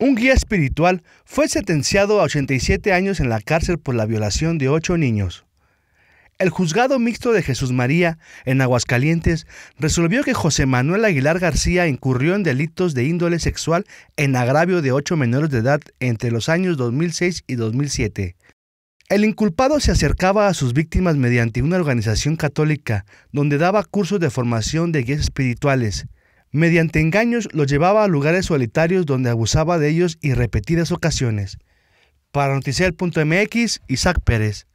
Un guía espiritual fue sentenciado a 87 años en la cárcel por la violación de ocho niños. El juzgado mixto de Jesús María en Aguascalientes resolvió que José Manuel Aguilar García incurrió en delitos de índole sexual en agravio de ocho menores de edad entre los años 2006 y 2007. El inculpado se acercaba a sus víctimas mediante una organización católica donde daba cursos de formación de guías espirituales Mediante engaños los llevaba a lugares solitarios donde abusaba de ellos y repetidas ocasiones. Para Noticiel.mx, Isaac Pérez.